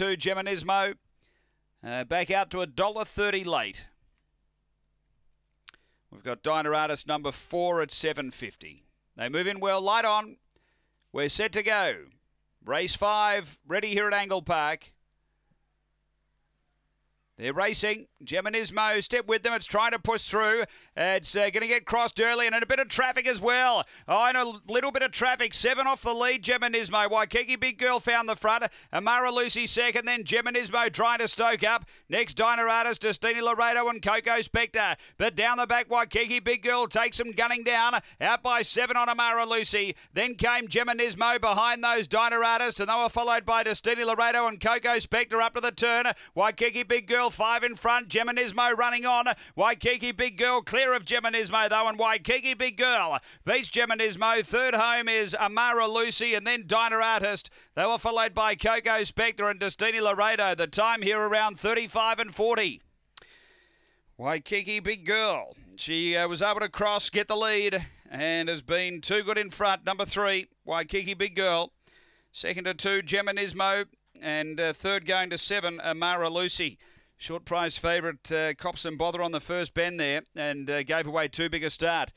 two, Geminismo. Uh, back out to a dollar thirty late. We've got Diner Artist number four at seven fifty. They move in well, light on. We're set to go. Race five, ready here at Angle Park. They're racing. Geminismo, step with them. It's trying to push through. It's uh, going to get crossed early and a bit of traffic as well. Oh, and a little bit of traffic. Seven off the lead, Geminismo. Waikiki Big Girl found the front. Amara Lucy second. Then Geminismo trying to stoke up. Next, Diner Artist, Destiny Laredo and Coco Spectre. But down the back, Waikiki Big Girl takes them gunning down. Out by seven on Amara Lucy. Then came Geminismo behind those Diner Artist and they were followed by Destiny Laredo and Coco Spectre up to the turn. Waikiki Big Girl five in front. Geminismo running on. Waikiki Big Girl clear of Geminismo though, and Waikiki Big Girl beats Geminismo. Third home is Amara Lucy, and then Diner Artist. They were followed by Coco Spectre and Destiny Laredo. The time here around 35 and 40. Waikiki Big Girl. She uh, was able to cross, get the lead, and has been too good in front. Number three, Waikiki Big Girl. Second to two, Geminismo. And uh, third going to seven, Amara Lucy. Short prize favourite uh, Cops and Bother on the first bend there and uh, gave away too big a start.